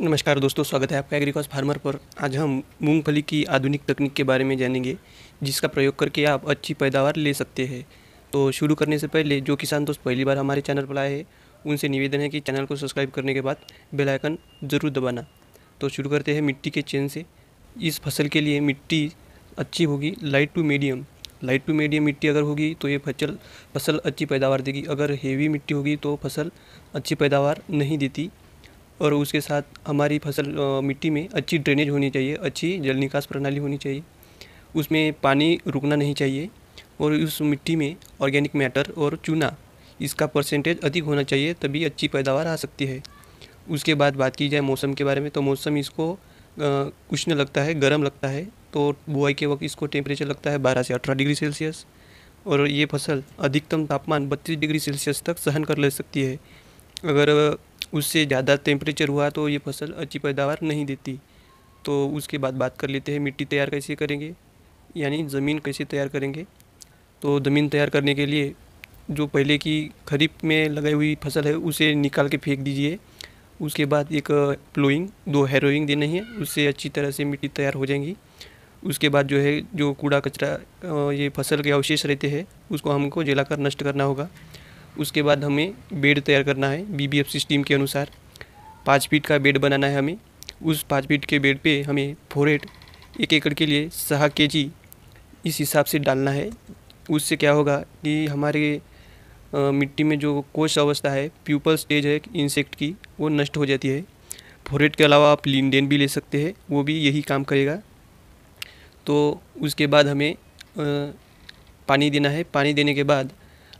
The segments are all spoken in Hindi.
नमस्कार दोस्तों स्वागत है आपका एग्रीकॉस फार्मर पर आज हम मूंगफली की आधुनिक तकनीक के बारे में जानेंगे जिसका प्रयोग करके आप अच्छी पैदावार ले सकते हैं तो शुरू करने से पहले जो किसान दोस्त पहली बार हमारे चैनल पर आए हैं उनसे निवेदन है कि चैनल को सब्सक्राइब करने के बाद बेल आइकन ज़रूर दबाना तो शुरू करते हैं मिट्टी के चेन से इस फसल के लिए मिट्टी अच्छी होगी light to medium light to medium मिट्टी अगर होगी तो ये फसल फसल अच्छी पैदावार देगी अगर हेवी मिट्टी होगी तो फसल अच्छी पैदावार नहीं देती और उसके साथ हमारी फसल मिट्टी में अच्छी ड्रेनेज होनी चाहिए अच्छी जल निकास प्रणाली होनी चाहिए उसमें पानी रुकना नहीं चाहिए और उस मिट्टी में ऑर्गेनिक मैटर और चूना इसका परसेंटेज अधिक होना चाहिए तभी अच्छी पैदावार आ सकती है उसके बाद बात की जाए मौसम के बारे में तो मौसम इसको उष्ण लगता है गर्म लगता है तो बुआई के वक्त इसको टेम्परेचर लगता है 12 से 18 डिग्री सेल्सियस और ये फसल अधिकतम तापमान 32 डिग्री सेल्सियस तक सहन कर ले सकती है अगर उससे ज़्यादा टेम्परेचर हुआ तो ये फसल अच्छी पैदावार नहीं देती तो उसके बाद बात कर लेते हैं मिट्टी तैयार कैसे करेंगे यानी ज़मीन कैसे तैयार करेंगे तो ज़मीन तैयार करने के लिए जो पहले की खरीफ में लगाई हुई फसल है उसे निकाल के फेंक दीजिए उसके बाद एक प्लोइंग दो हैरोइंग देनी है उससे अच्छी तरह से मिट्टी तैयार हो जाएंगी उसके बाद जो है जो कूड़ा कचरा ये फसल के अवशेष रहते हैं उसको हमको जलाकर नष्ट करना होगा उसके बाद हमें बेड तैयार करना है बी बी एफ सिस्टम के अनुसार पाँच फीट का बेड बनाना है हमें उस पाँच फीट के बेड पे हमें फोरेट एक एकड़ के लिए सहा के जी इस हिसाब से डालना है उससे क्या होगा कि हमारे मिट्टी में जो कोष अवस्था है प्यूपल स्टेज है इंसेक्ट की वो नष्ट हो जाती है फोरेट के अलावा आप लिंडेन भी ले सकते हैं वो भी यही काम करेगा तो उसके बाद हमें पानी देना है पानी देने के बाद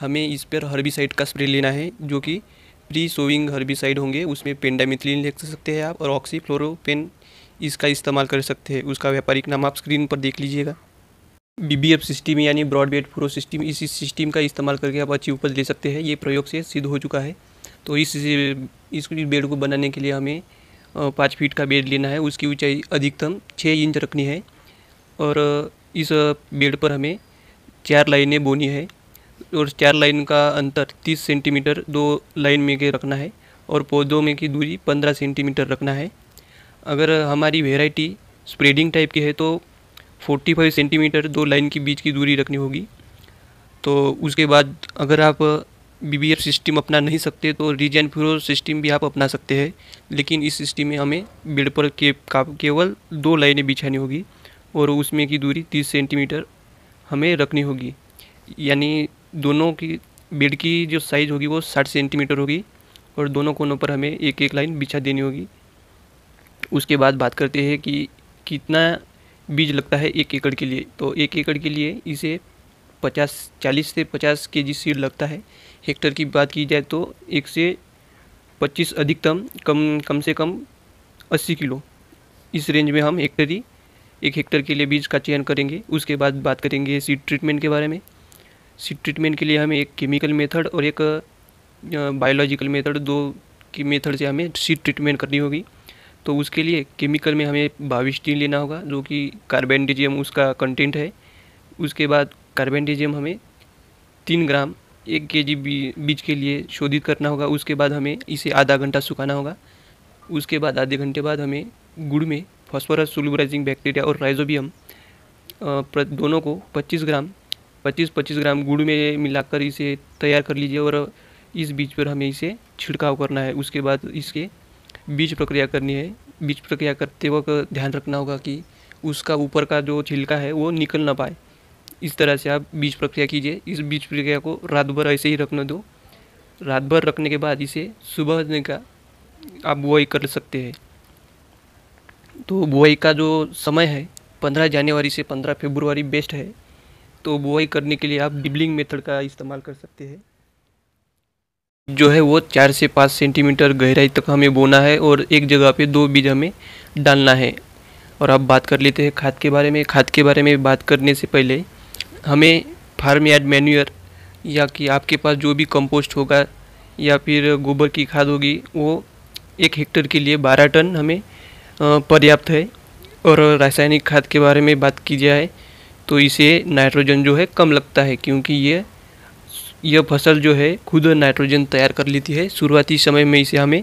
हमें इस पर हर्बिसाइड का स्प्रे लेना है जो कि प्री सोविंग हर्बिसाइड होंगे उसमें पेंडामिथिलीन ले सकते हैं आप और ऑक्सीफ्लोरोपेन इसका इस्तेमाल कर सकते हैं उसका व्यापारिक नाम आप स्क्रीन पर देख लीजिएगा बी बी एफ सिस्टम यानी ब्रॉडबेड फ्रो सिस्टम इस सिस्टम का इस्तेमाल करके आप अच्छी उपज ले सकते हैं ये प्रयोग से सिद्ध हो चुका है तो इस इस बेड को बनाने के लिए हमें पाँच फीट का बेड लेना है उसकी ऊंचाई अधिकतम छः इंच रखनी है और इस बेड पर हमें चार लाइनें बोनी है और चार लाइन का अंतर 30 सेंटीमीटर दो लाइन में के रखना है और पौधों में की दूरी 15 सेंटीमीटर रखना है अगर हमारी वेराइटी स्प्रेडिंग टाइप की है तो 45 सेंटीमीटर दो लाइन के बीच की दूरी रखनी होगी तो उसके बाद अगर आप बी सिस्टम अपना नहीं सकते तो रीज फ्यूरो सिस्टम भी आप अपना सकते हैं लेकिन इस सिस्टम में हमें बेड पर के, केवल दो लाइनें बिछानी होगी और उसमें की दूरी 30 सेंटीमीटर हमें रखनी होगी यानी दोनों की बेड की जो साइज़ होगी वो साठ सेंटीमीटर होगी और दोनों कोनों पर हमें एक एक लाइन बिछा देनी होगी उसके बाद बात करते हैं कि कितना बीज लगता है एक एकड़ के लिए तो एक एकड़ के लिए इसे पचास चालीस से पचास के जी सीड लगता है हेक्टर की बात की जाए तो एक से पच्चीस अधिकतम कम कम से कम अस्सी किलो इस रेंज में हम ही एक हेक्टर के लिए बीज का चयन करेंगे उसके बाद बात करेंगे सीड ट्रीटमेंट के बारे में सीड ट्रीटमेंट के लिए हमें एक केमिकल मेथड और एक बायोलॉजिकल मेथड दो की मेथड से हमें सीड ट्रीटमेंट करनी होगी तो उसके लिए केमिकल में हमें बाविस्टीन लेना होगा जो कि कार्बेंडिजियम उसका कंटेंट है उसके बाद कार्बेंडिजियम हमें तीन ग्राम एक के जी बीज के लिए शोधित करना होगा उसके बाद हमें इसे आधा घंटा सुखाना होगा उसके बाद आधे घंटे बाद हमें गुड़ में फॉस्फोरस सुलबराइजिंग बैक्टीरिया और राइजोबियम दोनों को 25 ग्राम पच्चीस पच्चीस ग्राम गुड़ में मिलाकर इसे तैयार कर लीजिए और इस बीज पर हमें इसे छिड़काव करना है उसके बाद इसके बीज प्रक्रिया करनी है बीज प्रक्रिया करते वक्त ध्यान रखना होगा कि उसका ऊपर का जो छिलका है वो निकल ना पाए इस तरह से आप बीज प्रक्रिया कीजिए इस बीज प्रक्रिया को रात भर ऐसे ही रखने दो रात भर रखने के बाद इसे सुबह का आप बुआई कर सकते हैं तो बुआई का जो समय है पंद्रह जनवरी से पंद्रह फेब्रुवरी बेस्ट है तो बुआई करने के लिए आप डिबलिंग मेथड का इस्तेमाल कर सकते हैं जो है वो चार से पाँच सेंटीमीटर गहराई तक हमें बोना है और एक जगह पे दो बीज हमें डालना है और अब बात कर लेते हैं खाद के बारे में खाद के बारे में बात करने से पहले हमें फार्म यार्ड मैन्यूर या कि आपके पास जो भी कंपोस्ट होगा या फिर गोबर की खाद होगी वो एक हेक्टर के लिए बारह टन हमें पर्याप्त है और रासायनिक खाद के बारे में बात की जाए तो इसे नाइट्रोजन जो है कम लगता है क्योंकि ये यह फसल जो है खुद नाइट्रोजन तैयार कर लेती है शुरुआती समय में इसे हमें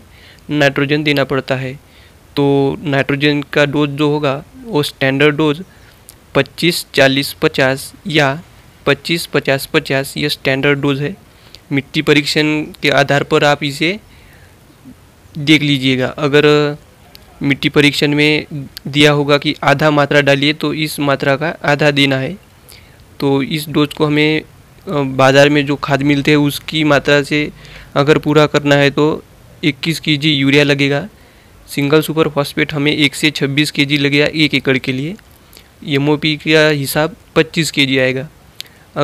नाइट्रोजन देना पड़ता है तो नाइट्रोजन का डोज जो होगा वो स्टैंडर्ड डोज 25 40 50 या 25 50 50 यह स्टैंडर्ड डोज है मिट्टी परीक्षण के आधार पर आप इसे देख लीजिएगा अगर मिट्टी परीक्षण में दिया होगा कि आधा मात्रा डालिए तो इस मात्रा का आधा देना है तो इस डोज को हमें बाज़ार में जो खाद मिलते हैं उसकी मात्रा से अगर पूरा करना है तो 21 केजी यूरिया लगेगा सिंगल सुपर फॉस्फेट हमें एक से 26 केजी लगेगा एक एकड़ के लिए एम का हिसाब 25 केजी आएगा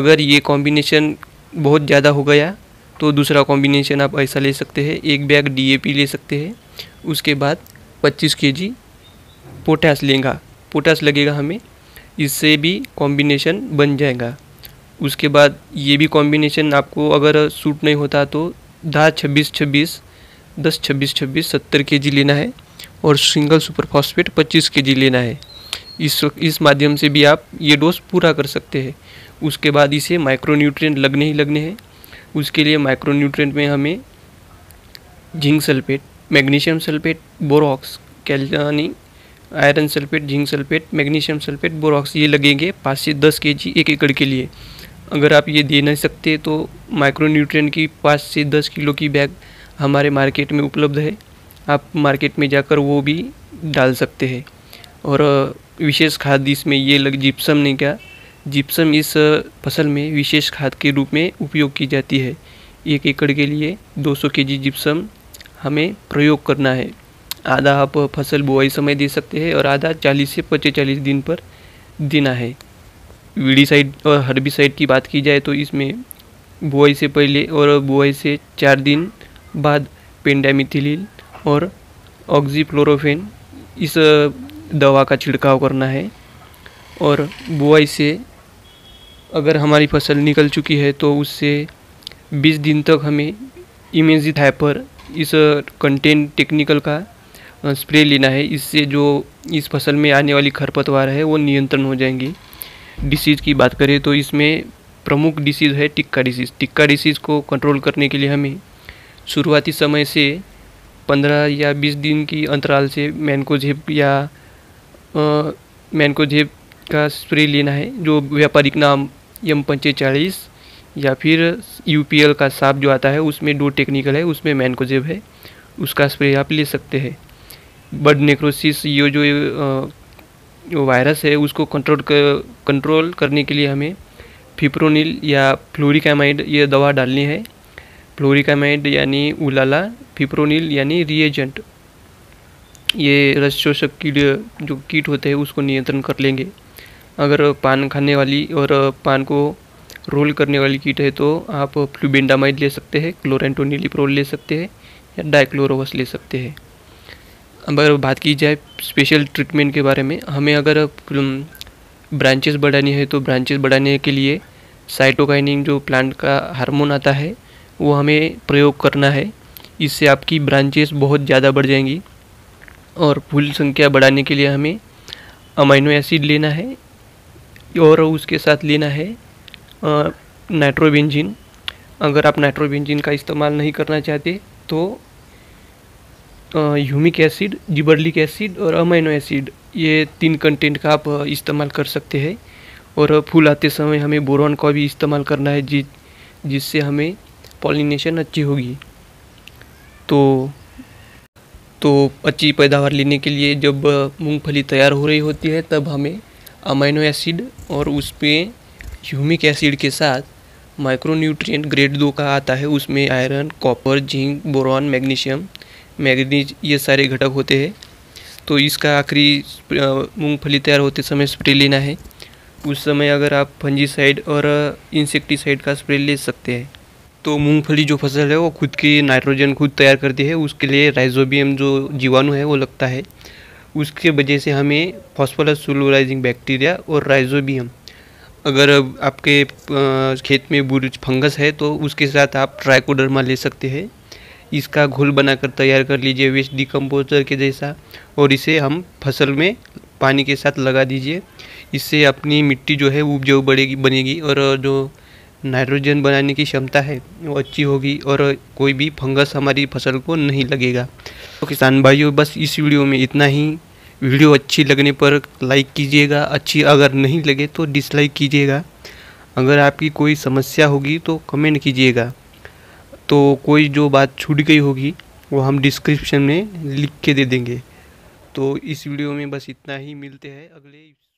अगर ये कॉम्बिनेशन बहुत ज़्यादा हो गया तो दूसरा कॉम्बिनेशन आप ऐसा ले सकते हैं एक बैग डीएपी ले सकते हैं उसके बाद के जी पोटैस लेंगा पोटास लगेगा हमें इससे भी कॉम्बिनेशन बन जाएगा उसके बाद ये भी कॉम्बिनेशन आपको अगर सूट नहीं होता तो धा छब्बीस छब्बीस दस छब्बीस छब्बीस सत्तर के जी लेना है और सिंगल सुपर फॉस्फेट पच्चीस के जी लेना है इस इस माध्यम से भी आप ये डोज पूरा कर सकते हैं उसके बाद इसे माइक्रोन्यूट्रिय लगने ही लगने हैं उसके लिए माइक्रोन्यूट्रिएंट में हमें zinc sulphate magnesium sulphate borax कैल्जानी iron sulphate zinc sulphate magnesium sulphate borax ये लगेंगे पाँच से दस के जी एक एकड़ के लिए अगर आप ये दे नहीं सकते तो माइक्रोन्यूट्रिएंट की पाँच से दस किलो की बैग हमारे मार्केट में उपलब्ध है आप मार्केट में जाकर वो भी डाल सकते हैं और विशेष खाद इसमें ये लग जिप्सम ने क्या जिप्सम इस फसल में विशेष खाद के रूप में उपयोग की जाती है एक एकड़ के लिए 200 जी जिप्सम हमें प्रयोग करना है आधा आप फसल बुआई समय दे सकते हैं और आधा 40 से पच्चीस दिन पर देना है वीड़ी साइड और हरबी साइड की बात की जाए तो इसमें बुआई से पहले और बुआई से चार दिन बाद पेंडामिथिलील और ऑक्जीफ्लोरोफेन इस दवा का छिड़काव करना है और बुआई से अगर हमारी फसल निकल चुकी है तो उससे 20 दिन तक हमें इमेजी थाइपर इस कंटेन टेक्निकल का स्प्रे लेना है इससे जो इस फसल में आने वाली खरपतवार है वो नियंत्रण हो जाएंगी डिसीज़ की बात करें तो इसमें प्रमुख डिसीज़ है टिक्का डिसीज़ टिक्का डिसीज़ को कंट्रोल करने के लिए हमें शुरुआती समय से पंद्रह या बीस दिन की अंतराल से मैनकोजेब या मैनकोजेब का स्प्रे लेना है जो व्यापारिक नाम एम पंचे चालीस या फिर यू का साप जो आता है उसमें दो टेक्निकल है उसमें मैनकोजेब है उसका स्प्रे आप ले सकते हैं बर्ड नेक्रोसिस ये जो वायरस है उसको कंट्रोल कर, कंट्रोल करने के लिए हमें फिप्रोनिल या फ्लोरिकामाइड ये दवा डालनी है फ्लोरिकामाइड यानी उलाला फिप्रोनिल यानी रिएजेंट ये रसोषक कीड़े जो कीट होते हैं उसको नियंत्रण कर लेंगे अगर पान खाने वाली और पान को रोल करने वाली किट है तो आप फ्लूबेंडामाइड ले सकते हैं क्लोरेंटोनिलिप्रोल ले सकते हैं या डाइक्लोरोवस ले सकते हैं अगर बात की जाए स्पेशल ट्रीटमेंट के बारे में हमें अगर ब्रांचेस बढ़ानी है तो ब्रांचेस बढ़ाने के लिए साइटोकाइनिंग जो प्लांट का हार्मोन आता है वो हमें प्रयोग करना है इससे आपकी ब्रांचेस बहुत ज़्यादा बढ़ जाएंगी और फूल संख्या बढ़ाने के लिए हमें अमाइनो एसिड लेना है और उसके साथ लेना है नाइट्रोबेंजीन अगर आप नाइट्रोबेंजीन का इस्तेमाल नहीं करना चाहते तो ह्यूमिक एसिड जिबरलिक एसिड और अमाइनो एसिड ये तीन कंटेंट का आप इस्तेमाल कर सकते हैं और फूल आते समय हमें बोरॉन का भी इस्तेमाल करना है जिस जिससे हमें पॉलिनेशन अच्छी होगी तो तो अच्छी पैदावार लेने के लिए जब मूंगफली तैयार हो रही होती है तब हमें अमाइनो एसिड और उस पर ह्यूमिक एसिड के साथ माइक्रोन्यूट्रिएंट ग्रेड दो का आता है उसमें iron copper zinc boron magnesium manganese ये सारे घटक होते हैं तो इसका आखिरी मूंगफली तैयार होते समय स्प्रे लेना है उस समय अगर आप फंजीसाइड और इंसेक्टिसाइड का स्प्रे ले सकते हैं तो मूंगफली जो फसल है वो खुद की नाइट्रोजन खुद तैयार करती है उसके लिए राइजोबियम जो जीवाणु है वो लगता है उसके वजह से हमें फॉस्फोलस सोलोलाइजिंग बैक्टीरिया और राइजोबियम अगर आपके खेत में बुरुज फंगस है तो उसके साथ आप ट्राइकोडर्मा ले सकते हैं इसका घोल बनाकर तैयार कर लीजिए वेस्ट डिकम्पोजर के जैसा और इसे हम फसल में पानी के साथ लगा दीजिए इससे अपनी मिट्टी जो है उपजाऊ बढ़ेगी बनेगी और जो नाइट्रोजन बनाने की क्षमता है वो अच्छी होगी और कोई भी फंगस हमारी फसल को नहीं लगेगा तो किसान भाइयों बस इस वीडियो में इतना ही वीडियो अच्छी लगने पर लाइक कीजिएगा अच्छी अगर नहीं लगे तो डिसलाइक कीजिएगा अगर आपकी कोई समस्या होगी तो कमेंट कीजिएगा तो कोई जो बात छूट गई होगी वो हम डिस्क्रिप्शन में लिख के दे देंगे तो इस वीडियो में बस इतना ही मिलते हैं अगले